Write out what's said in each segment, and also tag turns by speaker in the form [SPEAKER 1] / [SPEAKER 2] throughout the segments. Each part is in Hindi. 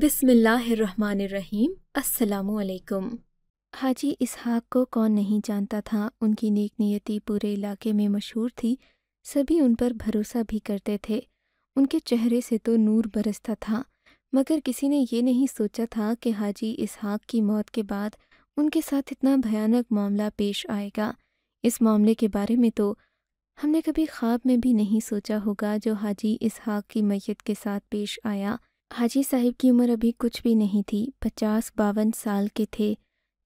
[SPEAKER 1] बिसमीम असलकुम हाजी इसहाक को कौन नहीं जानता था उनकी नेक नियति पूरे इलाके में मशहूर थी सभी उन पर भरोसा भी करते थे उनके चेहरे से तो नूर बरसता था मगर किसी ने ये नहीं सोचा था कि हाजी इसहाक की मौत के बाद उनके साथ इतना भयानक मामला पेश आएगा इस मामले के बारे में तो हमने कभी ख्वाब में भी नहीं सोचा होगा जो हाजी इसहाक की मैत के साथ पेश आया हाजी साहिब की उम्र अभी कुछ भी नहीं थी पचास बावन साल के थे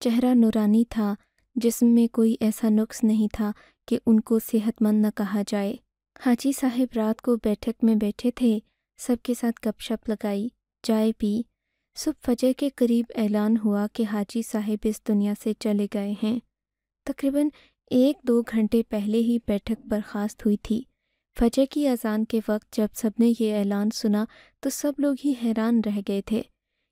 [SPEAKER 1] चेहरा नुरानी था जिसम में कोई ऐसा नुक्स नहीं था कि उनको सेहतमंद न कहा जाए हाजी साहिब रात को बैठक में बैठे थे सबके साथ गपशप लगाई चाय पी सुबह फजर के करीब ऐलान हुआ कि हाजी साहिब इस दुनिया से चले गए हैं तकरीबन एक दो घंटे पहले ही बैठक बर्खास्त हुई थी फजह की अजान के वक्त जब सबने ये ऐलान सुना तो सब लोग ही हैरान रह गए थे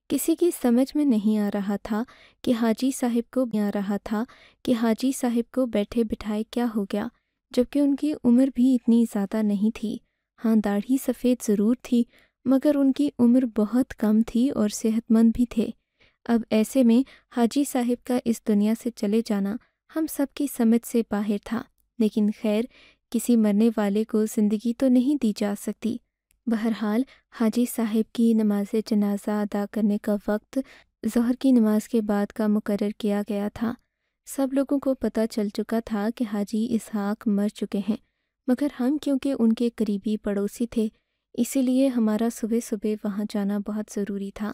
[SPEAKER 1] किसी की समझ में नहीं आ रहा था कि हाजी साहिब को आ रहा था कि हाजी साहिब को बैठे बिठाए क्या हो गया जबकि उनकी उम्र भी इतनी ज़्यादा नहीं थी हाँ दाढ़ी सफ़ेद ज़रूर थी मगर उनकी उम्र बहुत कम थी और सेहतमंद भी थे अब ऐसे में हाजी साहिब का इस दुनिया से चले जाना हम सबकी समझ से बाहर था लेकिन खैर किसी मरने वाले को जिंदगी तो नहीं दी जा सकती बहरहाल हाजी साहिब की नमाज जनाजा अदा करने का वक्त जहर की नमाज के बाद का मुकर किया गया था सब लोगों को पता चल चुका था कि हाजी इसहाक मर चुके हैं मगर हम क्योंकि उनके करीबी पड़ोसी थे इसीलिए हमारा सुबह सुबह वहाँ जाना बहुत ज़रूरी था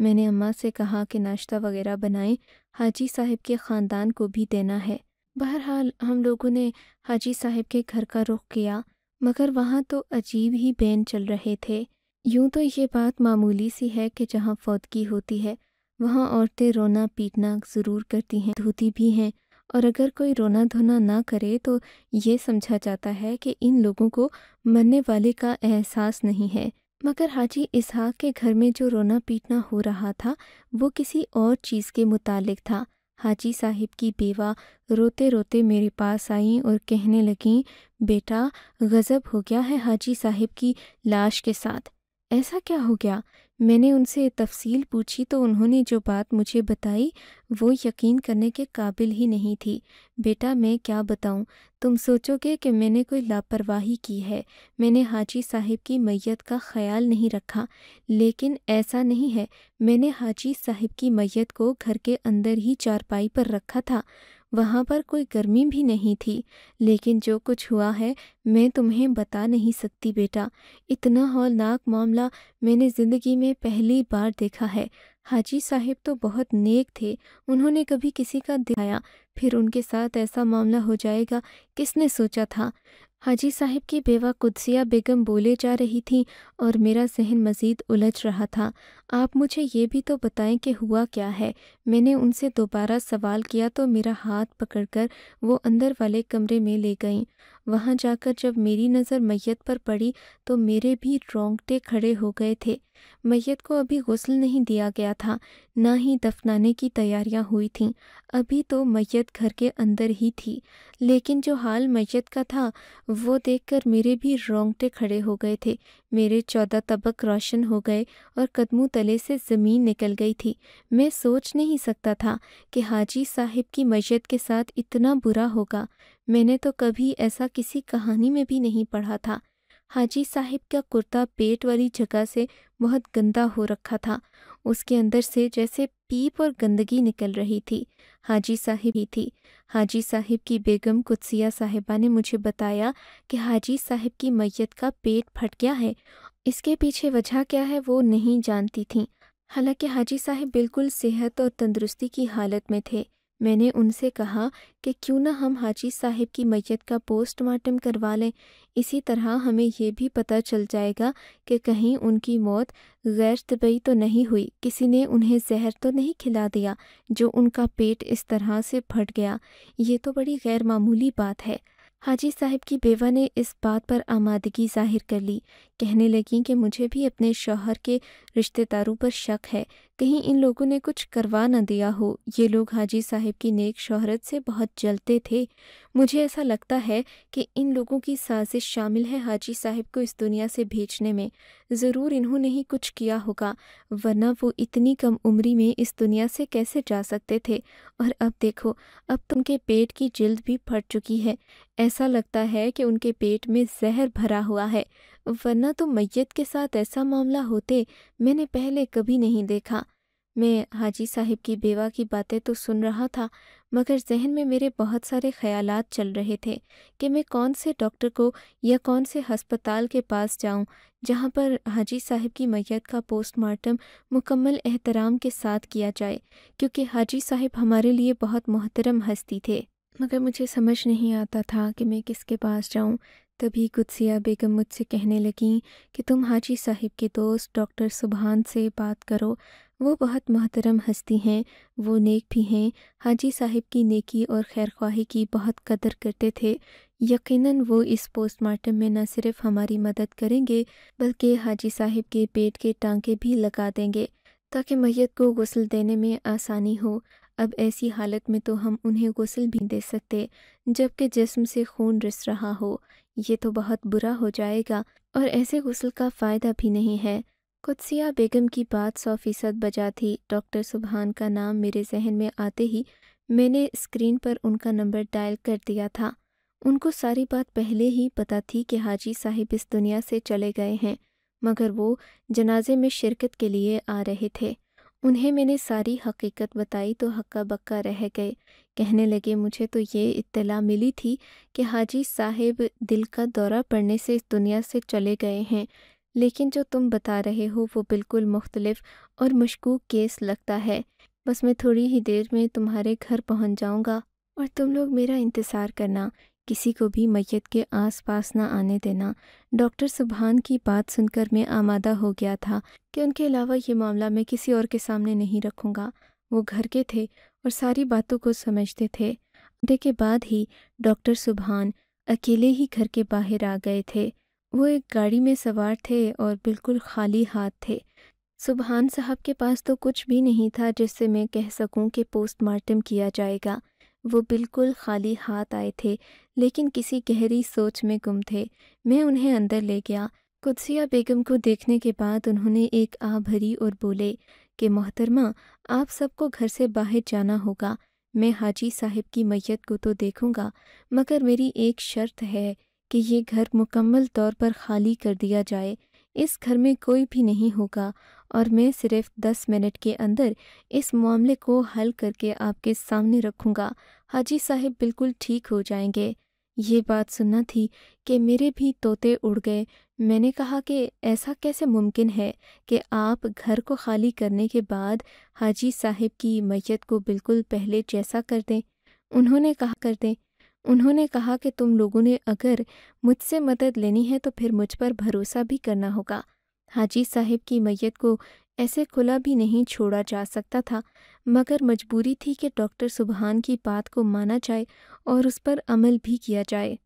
[SPEAKER 1] मैंने अम्मा से कहा कि नाश्ता वगैरह बनाएं हाजी साहिब के ख़ानदान को भी देना है बहरहाल हम लोगों ने हाजी साहब के घर का रुख किया मगर वहाँ तो अजीब ही बैन चल रहे थे यूं तो ये बात मामूली सी है कि जहाँ फौतगी होती है वहाँ औरतें रोना पीटना ज़रूर करती हैं धोती भी हैं और अगर कोई रोना धोना ना करे तो ये समझा जाता है कि इन लोगों को मरने वाले का एहसास नहीं है मगर हाजी इसहाक के घर में जो रोना पीटना हो रहा था वो किसी और चीज़ के मुतालिक था हाजी साहिब की बेवा रोते रोते मेरे पास आईं और कहने लगीं बेटा गज़ब हो गया है हाजी साहिब की लाश के साथ ऐसा क्या हो गया मैंने उनसे तफसील पूछी तो उन्होंने जो बात मुझे बताई वो यकीन करने के काबिल ही नहीं थी बेटा मैं क्या बताऊं तुम सोचोगे कि मैंने कोई लापरवाही की है मैंने हाजी साहिब की मैयत का ख्याल नहीं रखा लेकिन ऐसा नहीं है मैंने हाजी साहिब की मैयत को घर के अंदर ही चारपाई पर रखा था वहाँ पर कोई गर्मी भी नहीं थी लेकिन जो कुछ हुआ है मैं तुम्हें बता नहीं सकती बेटा इतना हौलनाक मामला मैंने ज़िंदगी में पहली बार देखा है हाजी साहब तो बहुत नेक थे उन्होंने कभी किसी का दिखाया फिर उनके साथ ऐसा मामला हो जाएगा किसने सोचा था हाजी साहब की बेवा कुदसिया बेगम बोले जा रही थी और मेरा जहन मज़ीद उलझ रहा था आप मुझे ये भी तो बताएं कि हुआ क्या है मैंने उनसे दोबारा सवाल किया तो मेरा हाथ पकड़कर वो अंदर वाले कमरे में ले गईं वहाँ जाकर जब मेरी नज़र मैयत पर पड़ी तो मेरे भी रोंगटे खड़े हो गए थे मैयत को अभी गसल नहीं दिया गया था ना ही दफनाने की तैयारियां हुई थीं अभी तो मैयत घर के अंदर ही थी लेकिन जो हाल मैयत का था वो देखकर मेरे भी रोंगटे खड़े हो गए थे मेरे चौदह तबक रोशन हो गए और कदमों तले से ज़मीन निकल गई थी मैं सोच नहीं सकता था कि हाजी साहिब की मैयत के साथ इतना बुरा होगा मैंने तो कभी ऐसा किसी कहानी में भी नहीं पढ़ा था हाजी साहिब का कुर्ता पेट वाली जगह से बहुत गंदा हो रखा था उसके अंदर से जैसे पीप और गंदगी निकल रही थी हाजी साहिब ही थी हाजी साहिब की बेगम कुत्सिया साहिबा ने मुझे बताया कि हाजी साहिब की मैयत का पेट फट गया है इसके पीछे वजह क्या है वो नहीं जानती थी हालांकि हाजी साहिब बिल्कुल सेहत और तंदुरुस्ती की हालत में थे मैंने उनसे कहा कि क्यों न हम हाजी साहिब की मैयत का पोस्टमार्टम करवा लें इसी तरह हमें यह भी पता चल जाएगा कि कहीं उनकी मौत गैर तबई तो नहीं हुई किसी ने उन्हें जहर तो नहीं खिला दिया जो उनका पेट इस तरह से फट गया ये तो बड़ी गैर मामूली बात है हाजी साहब की बेवा ने इस बात पर आमादगी जाहिर कर ली कहने लगी कि मुझे भी अपने शौहर के रिश्तेदारों पर शक है कहीं इन लोगों ने कुछ करवा न दिया हो ये लोग हाजी साहब की नेक शोहरत से बहुत जलते थे मुझे ऐसा लगता है कि इन लोगों की साजिश शामिल है हाजी साहब को इस दुनिया से भेजने में ज़रूर इन्होंने ही कुछ किया होगा वरना वो इतनी कम उम्री में इस दुनिया से कैसे जा सकते थे और अब देखो अब तुमके तो पेट की जल्द भी फट चुकी है ऐसा लगता है कि उनके पेट में जहर भरा हुआ है वरना तो मैयत के साथ ऐसा मामला होते मैंने पहले कभी नहीं देखा मैं हाजी साहिब की बेवा की बातें तो सुन रहा था मगर जहन में मेरे बहुत सारे ख्यालात चल रहे थे कि मैं कौन से डॉक्टर को या कौन से हस्पताल के पास जाऊं जहां पर हाजी साहिब की मैयत का पोस्टमार्टम मुकम्मल एहतराम के साथ किया जाए क्योंकि हाजी साहिब हमारे लिए बहुत मोहतरम हस्ती थे मगर मुझे समझ नहीं आता था कि मैं किसके पास जाऊं तभी कुत्सिया बेगम मुझसे कहने लगीं कि तुम हाजी साहिब के दोस्त डॉक्टर सुबहान से बात करो वो बहुत मोहतरम हस्ती हैं वो नेक भी हैं हाजी साहिब की नेकी और खैर ख्वाही की बहुत कदर करते थे यकीनन वो इस पोस्टमार्टम में न सिर्फ हमारी मदद करेंगे बल्कि हाजी साहिब के पेट के टांके भी लगा देंगे ताकि मैत को गसल देने में आसानी हो अब ऐसी हालत में तो हम उन्हें गसल भी दे सकते जबकि जिसम से खून रिस रहा हो ये तो बहुत बुरा हो जाएगा और ऐसे गसल का फ़ायदा भी नहीं है कुदसिया बेगम की बात सौ फीसद बजा थी डॉक्टर सुबहान का नाम मेरे जहन में आते ही मैंने स्क्रीन पर उनका नंबर डायल कर दिया था उनको सारी बात पहले ही पता थी कि हाजी साहिब इस दुनिया से चले गए हैं मगर वो जनाजे में शिरकत के लिए आ रहे थे उन्हें मैंने सारी हकीकत बताई तो हक्का बक्का रह गए कहने लगे मुझे तो ये इत्तला मिली थी कि हाजी साहेब दिल का दौरा पड़ने से इस दुनिया से चले गए हैं लेकिन जो तुम बता रहे हो वो बिल्कुल मुख्तलिफ और मशकूक केस लगता है बस मैं थोड़ी ही देर में तुम्हारे घर पहुंच जाऊंगा और तुम लोग मेरा इंतज़ार करना किसी को भी मैयत के आसपास ना आने देना डॉक्टर सुबहान की बात सुनकर मैं आमादा हो गया था कि उनके अलावा ये मामला मैं किसी और के सामने नहीं रखूँगा वो घर के थे और सारी बातों को समझते थे अड्डे के बाद ही डॉक्टर सुबहान अकेले ही घर के बाहर आ गए थे वो एक गाड़ी में सवार थे और बिल्कुल खाली हाथ थे सुबहान साहब के पास तो कुछ भी नहीं था जिससे मैं कह सकूं कि पोस्टमार्टम किया जाएगा वो बिल्कुल खाली हाथ आए थे लेकिन किसी गहरी सोच में गुम थे मैं उन्हें अंदर ले गया कुदसिया बेगम को देखने के बाद उन्होंने एक आ भरी और बोले कि मोहतरमा आप सबको घर से बाहर जाना होगा मैं हाजी साहिब की मैयत को तो देखूंगा मगर मेरी एक शर्त है कि ये घर मुकम्मल तौर पर खाली कर दिया जाए इस घर में कोई भी नहीं होगा और मैं सिर्फ दस मिनट के अंदर इस मामले को हल करके आपके सामने रखूँगा हाजी साहब बिल्कुल ठीक हो जाएंगे ये बात सुनना थी कि मेरे भी तोते उड़ गए मैंने कहा कि ऐसा कैसे मुमकिन है कि आप घर को खाली करने के बाद हाजी साहब की मैयत को बिल्कुल पहले जैसा कर दें उन्होंने कहा कर दें उन्होंने कहा कि तुम लोगों ने अगर मुझसे मदद लेनी है तो फिर मुझ पर भरोसा भी करना होगा हाजी साहिब की मैयत को ऐसे खुला भी नहीं छोड़ा जा सकता था मगर मजबूरी थी कि डॉक्टर सुबहान की बात को माना जाए और उस पर अमल भी किया जाए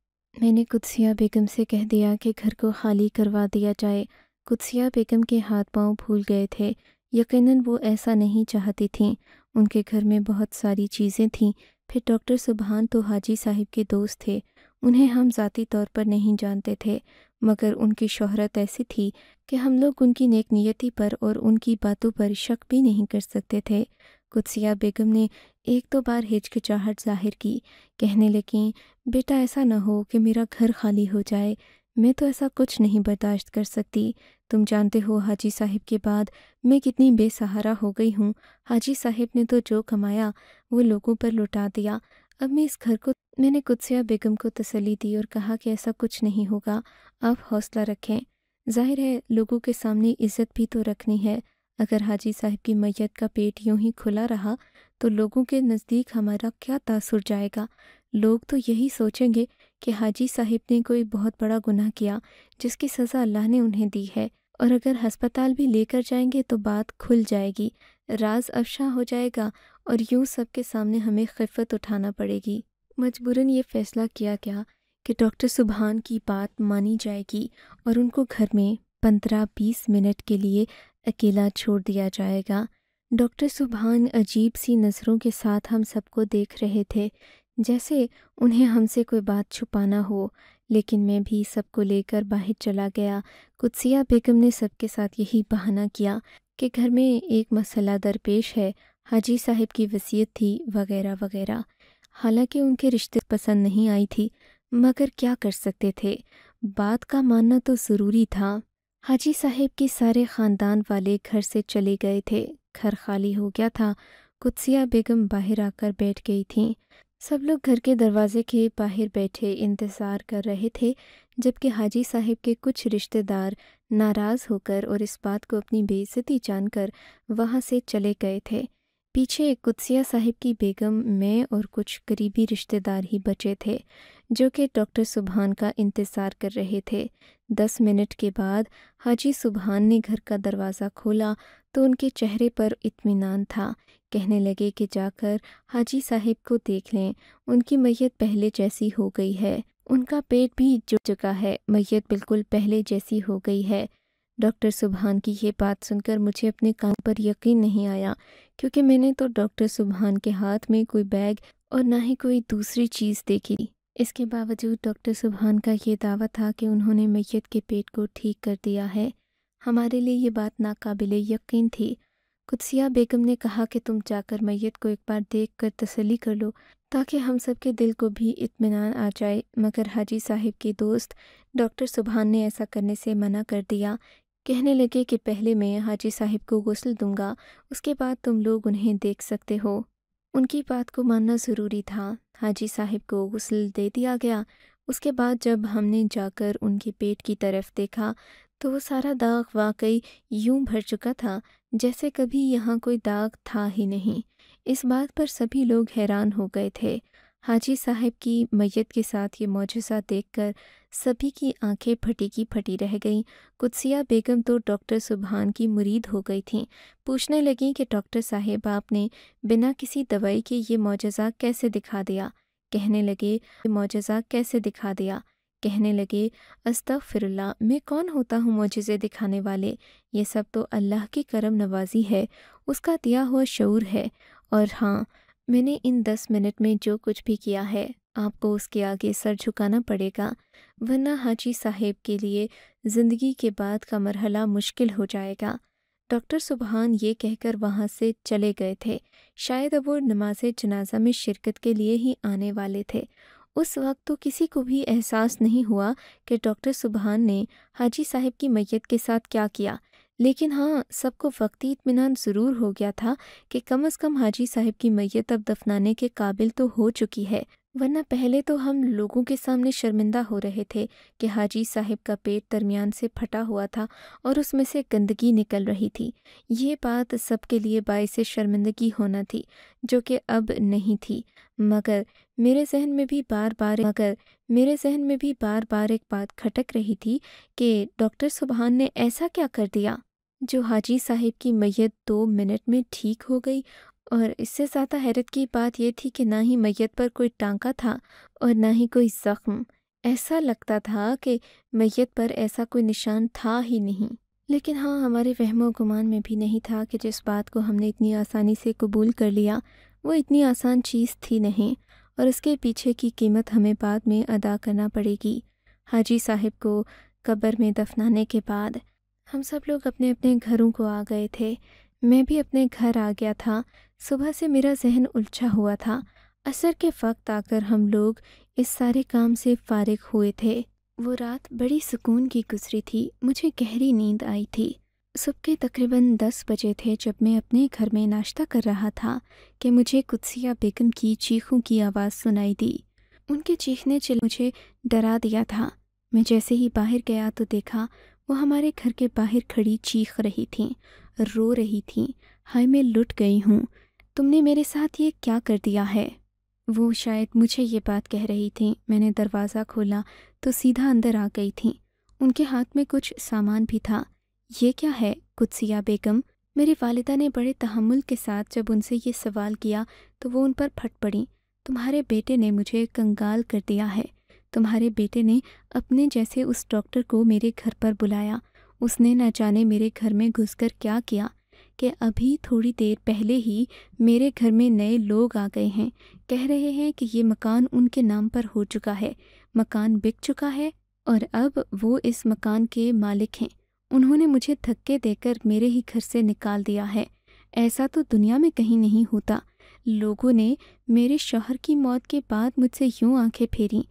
[SPEAKER 1] मैंने कुदसिया बेगम से कह दिया कि घर को खाली करवा दिया जाए कुदसिया बेगम के हाथ पांव भूल गए थे यकीनन वो ऐसा नहीं चाहती थीं उनके घर में बहुत सारी चीज़ें थीं फिर डॉक्टर सुबहान तो हाजी साहिब के दोस्त थे उन्हें हम ज़ाती तौर पर नहीं जानते थे मगर उनकी शोहरत ऐसी थी कि हम लोग उनकी नेक नियति पर और उनकी बातों पर शक भी नहीं कर सकते थे कुदसिया बेगम ने एक दो बार हिचकिचाहट जाहिर की कहने लगी बेटा ऐसा ना हो कि मेरा घर खाली हो जाए मैं तो ऐसा कुछ नहीं बर्दाश्त कर सकती तुम जानते हो हाजी साहिब के बाद मैं कितनी बेसहारा हो गई हूँ हाजी साहिब ने तो जो कमाया वो लोगों पर लुटा दिया अब मैं इस घर को मैंने कुत्सिया बेगम को तसली दी और कहा कि ऐसा कुछ नहीं होगा आप हौसला रखें जाहिर है लोगों के सामने इज्जत भी तो रखनी है अगर हाजी साहब की मैयत का पेट यूं ही खुला रहा तो लोगों के नज़दीक हमारा क्या तासुर जाएगा लोग तो यही सोचेंगे कि हाजी साहिब ने कोई बहुत बड़ा गुनाह किया जिसकी सज़ा अल्लाह ने उन्हें दी है और अगर हस्पताल भी लेकर जाएंगे तो बात खुल जाएगी राज अफशा हो जाएगा और यूं सबके सामने हमें खिफत उठाना पड़ेगी मजबूरन ये फैसला किया गया कि डॉक्टर सुबहान की बात मानी जाएगी और उनको घर में पंद्रह बीस मिनट के लिए अकेला छोड़ दिया जाएगा डॉक्टर सुबहान अजीब सी नज़रों के साथ हम सबको देख रहे थे जैसे उन्हें हमसे कोई बात छुपाना हो लेकिन मैं भी सबको लेकर बाहर चला गया कुत्सिया बेगम ने सबके साथ यही बहाना किया कि घर में एक मसला दरपेश है हाजी साहब की वसीयत थी वगैरह वगैरह हालांकि उनके रिश्ते पसंद नहीं आई थी मगर क्या कर सकते थे बात का मानना तो ज़रूरी था हाजी साहब के सारे ख़ानदान वाले घर से चले गए थे घर खाली हो गया था कुत्सिया बेगम बाहर आकर बैठ गई थीं सब लोग घर के दरवाजे के बाहर बैठे इंतज़ार कर रहे थे जबकि हाजी साहिब के कुछ रिश्तेदार नाराज़ होकर और इस बात को अपनी बेइज्जती जानकर वहाँ से चले गए थे पीछे कुत्सिया साहिब की बेगम मैं और कुछ करीबी रिश्तेदार ही बचे थे जो कि डॉक्टर सुबहान का इंतज़ार कर रहे थे दस मिनट के बाद हाजी सुबहान ने घर का दरवाज़ा खोला तो उनके चेहरे पर इत्मीनान था कहने लगे कि जाकर हाजी साहिब को देख लें उनकी मैयत पहले जैसी हो गई है उनका पेट भी जुड़ चुका है मैयत बिल्कुल पहले जैसी हो गई है डॉक्टर सुबहान की ये बात सुनकर मुझे अपने काम पर यकीन नहीं आया क्योंकि मैंने तो डॉक्टर सुबहान के हाथ में कोई बैग और ना ही कोई दूसरी चीज़ देखी इसके बावजूद डॉक्टर सुबहान का ये दावा था कि उन्होंने मैयत के पेट को ठीक कर दिया है हमारे लिए ये बात नाकाबिल यकीन थी कुदसिया बेगम ने कहा कि तुम जाकर मैयत को एक बार देख कर तसली कर लो ताकि हम सब के दिल को भी इत्मीनान आ जाए मगर हाजी साहिब के दोस्त डॉक्टर सुबहान ने ऐसा करने से मना कर दिया कहने लगे कि पहले मैं हाजी साहिब को गसल दूंगा उसके बाद तुम लोग उन्हें देख सकते हो उनकी बात को मानना ज़रूरी था हाजी साहिब को गसल दे दिया गया उसके बाद जब हमने जाकर उनके पेट की तरफ देखा तो वो सारा दाग वाकई यूं भर चुका था जैसे कभी यहाँ कोई दाग था ही नहीं इस बात पर सभी लोग हैरान हो गए थे हाजी साहब की मैयत के साथ ये मुजजा देखकर सभी की आंखें फटी की फटी रह गईं कुत्सिया बेगम तो डॉक्टर सुबहान की मुरीद हो गई थीं पूछने लगीं कि डॉक्टर साहब आपने बिना किसी दवाई के ये मौजज़ा कैसे दिखा दिया कहने लगे मुजजा कैसे दिखा दिया कहने लगे फिर मैं कौन होता हूँ मुजज़े दिखाने वाले ये सब तो अल्लाह की करम नवाजी है उसका दिया हुआ शूर है और हाँ मैंने इन दस मिनट में जो कुछ भी किया है आपको उसके आगे सर झुकाना पड़ेगा वरना हाजी साहेब के लिए ज़िंदगी के बाद का मरहला मुश्किल हो जाएगा डॉक्टर सुबहान ये कहकर वहाँ से चले गए थे शायद अब वो नमाज जनाजा में शिरकत के लिए ही आने वाले थे उस वक्त तो किसी को भी एहसास नहीं हुआ कि डॉक्टर सुबहान ने हाजी साहब की मैयत के साथ क्या किया लेकिन हाँ सबको वक्ती इतमान ज़रूर हो गया था कि कम अज़ कम हाजी साहब की मैयत अब दफनाने के काबिल तो हो चुकी है वरना पहले तो हम लोगों के सामने शर्मिंदा हो रहे थे कि हाजी साहब का पेट दरमियान से फटा हुआ था और उसमें से गंदगी निकल रही थी ये बात सबके लिए बायस शर्मिंदगी होना थी जो कि अब नहीं थी मगर मेरे जहन में भी बार बार मगर मेरे जहन में भी बार बार एक बात खटक रही थी कि डॉक्टर सुबहान ने ऐसा क्या कर दिया जो हाजी साहिब की मैयत दो मिनट में ठीक हो गई और इससे ज़्यादा हैरत की बात यह थी कि ना ही मैयत पर कोई टांका था और ना ही कोई ज़ख्म ऐसा लगता था कि मैयत पर ऐसा कोई निशान था ही नहीं लेकिन हाँ हमारे वहम गुमान में भी नहीं था कि जिस बात को हमने इतनी आसानी से कबूल कर लिया वो इतनी आसान चीज़ थी नहीं और उसके पीछे की कीमत हमें बाद में अदा करना पड़ेगी हाजी साहिब को कब्र में दफनाने के बाद हम सब लोग अपने अपने घरों को आ गए थे मैं भी अपने घर आ गया था सुबह से मेरा जहन उलझा हुआ था असर के वक्त आकर हम लोग इस सारे काम से फारिग हुए थे वो रात बड़ी सुकून की गुजरी थी मुझे गहरी नींद आई थी सुबह के तकरीबन दस बजे थे जब मैं अपने घर में नाश्ता कर रहा था कि मुझे कुत्सिया बेगम की चीखों की आवाज़ सुनाई दी उनके चीखने चिल मुझे डरा दिया था मैं जैसे ही बाहर गया तो देखा वो हमारे घर के बाहर खड़ी चीख रही थी रो रही थी हाय मैं लुट गई हूँ तुमने मेरे साथ ये क्या कर दिया है वो शायद मुझे ये बात कह रही थी मैंने दरवाज़ा खोला तो सीधा अंदर आ गई थी उनके हाथ में कुछ सामान भी था ये क्या है कुत्सिया बेगम मेरे वालिदा ने बड़े तहमुल के साथ जब उनसे ये सवाल किया तो वो उन पर फट पड़ी तुम्हारे बेटे ने मुझे कंगाल कर दिया है तुम्हारे बेटे ने अपने जैसे उस डॉक्टर को मेरे घर पर बुलाया उसने न जाने मेरे घर में घुसकर क्या किया कि अभी थोड़ी देर पहले ही मेरे घर में नए लोग आ गए हैं कह रहे हैं कि ये मकान उनके नाम पर हो चुका है मकान बिक चुका है और अब वो इस मकान के मालिक हैं उन्होंने मुझे धक्के देकर मेरे ही घर से निकाल दिया है ऐसा तो दुनिया में कहीं नहीं होता लोगों ने मेरे शोहर की मौत के बाद मुझसे यूं आंखें फेरी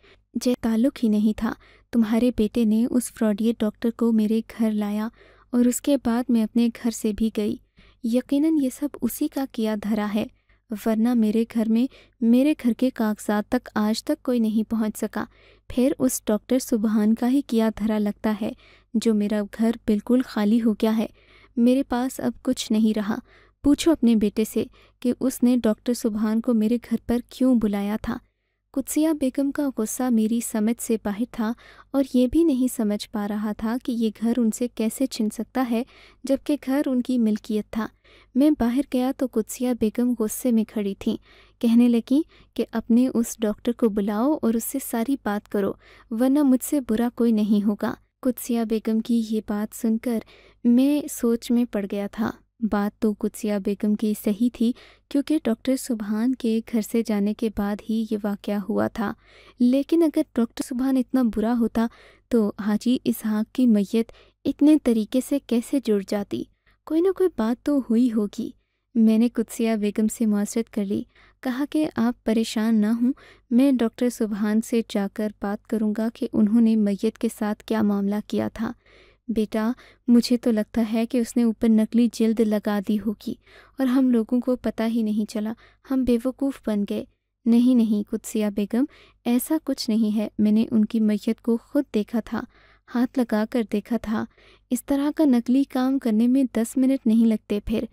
[SPEAKER 1] जय ताल्लुक ही नहीं था तुम्हारे बेटे ने उस फ्रॉडिय डॉक्टर को मेरे घर लाया और उसके बाद मैं अपने घर से भी गई यकीनन ये सब उसी का किया धरा है वरना मेरे घर में मेरे घर के कागजात तक आज तक कोई नहीं पहुंच सका फिर उस डॉक्टर सुबहान का ही किया धरा लगता है जो मेरा घर बिल्कुल खाली हो गया है मेरे पास अब कुछ नहीं रहा पूछो अपने बेटे से कि उसने डॉक्टर सुबहान को मेरे घर पर क्यों बुलाया था कुत्सिया बेगम का गुस्सा मेरी समझ से बाहर था और ये भी नहीं समझ पा रहा था कि ये घर उनसे कैसे छिन सकता है जबकि घर उनकी मिल्कियत था मैं बाहर गया तो कुत्सिया बेगम गुस्से में खड़ी थी कहने लगी कि अपने उस डॉक्टर को बुलाओ और उससे सारी बात करो वरना मुझसे बुरा कोई नहीं होगा कुत्सिया बेगम की ये बात सुनकर मैं सोच में पड़ गया था बात तो कुत्सिया बेगम की सही थी क्योंकि डॉक्टर सुबहान के घर से जाने के बाद ही ये वाक़ हुआ था लेकिन अगर डॉक्टर सुबहान इतना बुरा होता तो हाजी इसहाक की मैयत इतने तरीके से कैसे जुड़ जाती कोई ना कोई बात तो हुई होगी मैंने कुत्सिया बेगम से मासरत कर ली कहा कि आप परेशान ना हों मैं डॉक्टर सुबहान से जाकर बात करूंगा कि उन्होंने मैयत के साथ क्या मामला किया था बेटा मुझे तो लगता है कि उसने ऊपर नकली जल्द लगा दी होगी और हम लोगों को पता ही नहीं चला हम बेवकूफ़ बन गए नहीं नहीं कुत्सिया बेगम ऐसा कुछ नहीं है मैंने उनकी मैयत को खुद देखा था हाथ लगा कर देखा था इस तरह का नकली काम करने में दस मिनट नहीं लगते फिर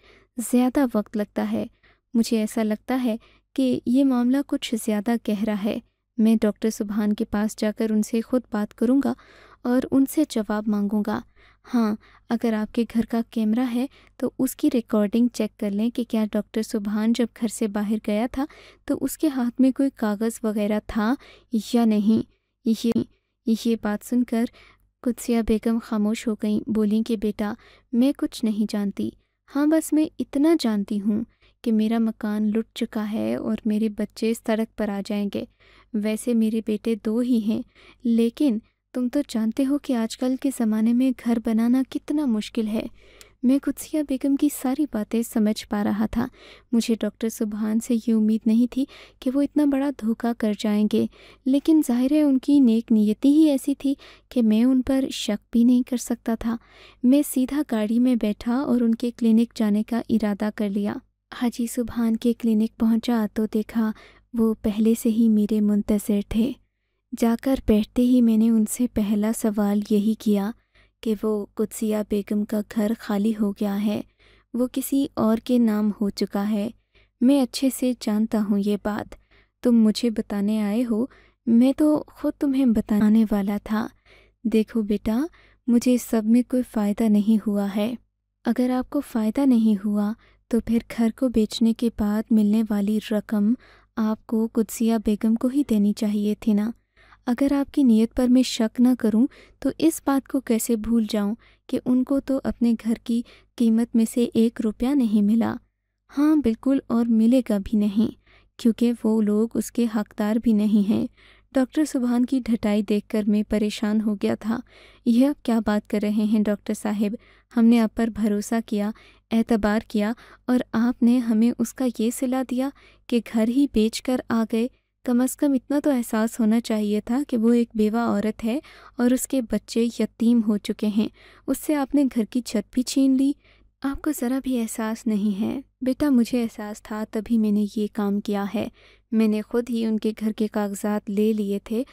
[SPEAKER 1] ज़्यादा वक्त लगता है मुझे ऐसा लगता है कि ये मामला कुछ ज़्यादा गहरा है मैं डॉक्टर सुबहान के पास जाकर उनसे खुद बात करूँगा और उनसे जवाब मांगूंगा हाँ अगर आपके घर का कैमरा है तो उसकी रिकॉर्डिंग चेक कर लें कि क्या डॉक्टर सुबहान जब घर से बाहर गया था तो उसके हाथ में कोई कागज़ वगैरह था या नहीं ये ये बात सुनकर कुत्सिया बेगम खामोश हो गई बोली कि बेटा मैं कुछ नहीं जानती हाँ बस मैं इतना जानती हूँ कि मेरा मकान लुट चुका है और मेरे बच्चे सड़क पर आ जाएंगे वैसे मेरे बेटे दो ही हैं लेकिन तुम तो जानते हो कि आजकल के ज़माने में घर बनाना कितना मुश्किल है मैं कुत्सिया बेगम की सारी बातें समझ पा रहा था मुझे डॉक्टर सुबहान से ये उम्मीद नहीं थी कि वो इतना बड़ा धोखा कर जाएंगे लेकिन जाहिर है उनकी नेक नियति ही ऐसी थी कि मैं उन पर शक भी नहीं कर सकता था मैं सीधा गाड़ी में बैठा और उनके क्लिनिक जाने का इरादा कर लिया हाजी सुबहान के क्लिनिक पहुँचा तो देखा वो पहले से ही मेरे मुंतज़र थे जाकर बैठते ही मैंने उनसे पहला सवाल यही किया कि वो कुदसिया बेगम का घर खाली हो गया है वो किसी और के नाम हो चुका है मैं अच्छे से जानता हूँ ये बात तुम मुझे बताने आए हो मैं तो खुद तुम्हें बताने वाला था देखो बेटा मुझे सब में कोई फ़ायदा नहीं हुआ है अगर आपको फ़ायदा नहीं हुआ तो फिर घर को बेचने के बाद मिलने वाली रकम आपको कुदसिया बेगम को ही देनी चाहिए थी ना अगर आपकी नीयत पर मैं शक न करूं तो इस बात को कैसे भूल जाऊं कि उनको तो अपने घर की कीमत में से एक रुपया नहीं मिला हाँ बिल्कुल और मिलेगा भी नहीं क्योंकि वो लोग उसके हकदार भी नहीं हैं डॉक्टर सुबहान की ढटाई देखकर मैं परेशान हो गया था यह क्या बात कर रहे हैं डॉक्टर साहब हमने आप पर भरोसा किया एतबार किया और आपने हमें उसका ये सिला दिया कि घर ही बेचकर आ गए कम अज़ कम इतना तो एहसास होना चाहिए था कि वो एक बेवा औरत है और उसके बच्चे यतीम हो चुके हैं उससे आपने घर की छत भी छीन ली आपको ज़रा भी एहसास नहीं है बेटा मुझे एहसास था तभी मैंने ये काम किया है मैंने खुद ही उनके घर के कागजात ले लिए थे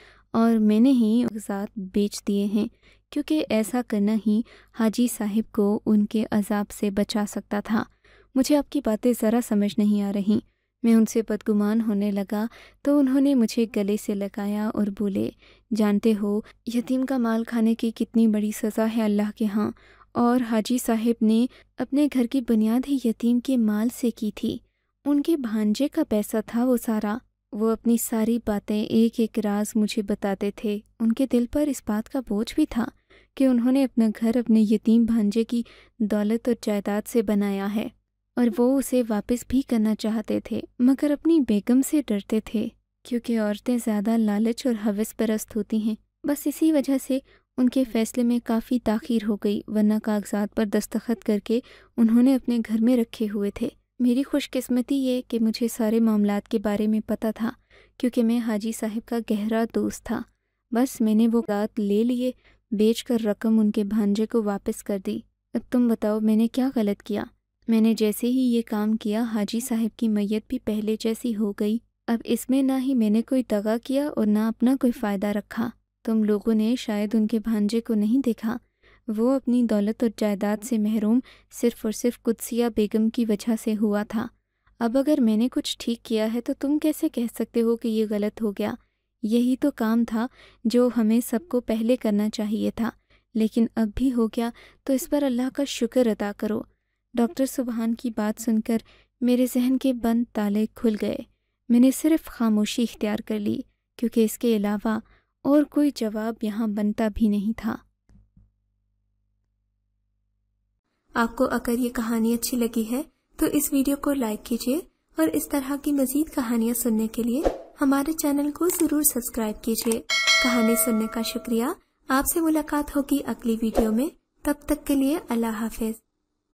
[SPEAKER 1] और मैंने ही कागजात बेच दिए हैं क्योंकि ऐसा करना ही हाजी साहिब को उनके अजाब से बचा सकता था मुझे आपकी बातें ज़रा समझ नहीं आ रही मैं उनसे बदगुमान होने लगा तो उन्होंने मुझे गले से लगाया और बोले जानते हो यतीम का माल खाने की कितनी बड़ी सज़ा है अल्लाह के यहाँ और हाजी साहिब ने अपने घर की बुनियाद ही यतीम के माल से की थी उनके भांजे का पैसा था वो सारा वो अपनी सारी बातें एक एक राज मुझे बताते थे उनके दिल पर इस बात का बोझ भी था कि उन्होंने अपना घर अपने यतीम भांजे की दौलत और जायदाद से बनाया है और वो उसे वापस भी करना चाहते थे मगर अपनी बेगम से डरते थे क्योंकि औरतें ज़्यादा लालच और हवस परस्त होती हैं बस इसी वजह से उनके फैसले में काफ़ी ताखिर हो गई वरना कागजात पर दस्तखत करके उन्होंने अपने घर में रखे हुए थे मेरी खुशकिस्मती ये कि मुझे सारे मामला के बारे में पता था क्योंकि मैं हाजी साहब का गहरा दोस्त था बस मैंने वो गात ले लिए बेच कर रकम उनके भांजे को वापस कर दी अब तुम बताओ मैंने क्या गलत किया मैंने जैसे ही ये काम किया हाजी साहब की मैयत भी पहले जैसी हो गई अब इसमें ना ही मैंने कोई दगा किया और ना अपना कोई फ़ायदा रखा तुम लोगों ने शायद उनके भांजे को नहीं देखा वो अपनी दौलत और जायदाद से महरूम सिर्फ़ और सिर्फ कुदसिया बेगम की वजह से हुआ था अब अगर मैंने कुछ ठीक किया है तो तुम कैसे कह सकते हो कि ये गलत हो गया यही तो काम था जो हमें सबको पहले करना चाहिए था लेकिन अब भी हो गया तो इस पर अल्लाह का शुक्र अदा करो डॉक्टर सुबहान की बात सुनकर मेरे जहन के बंद ताले खुल गए मैंने सिर्फ खामोशी इख्तियार कर ली क्योंकि इसके अलावा और कोई जवाब यहाँ बनता भी नहीं था आपको अगर ये कहानी अच्छी लगी है तो इस वीडियो को लाइक कीजिए और इस तरह की मजीद कहानियाँ सुनने के लिए हमारे चैनल को जरूर सब्सक्राइब कीजिए कहानी सुनने का शुक्रिया आपसे मुलाकात होगी अगली वीडियो में तब तक के लिए अल्लाह हाफिज़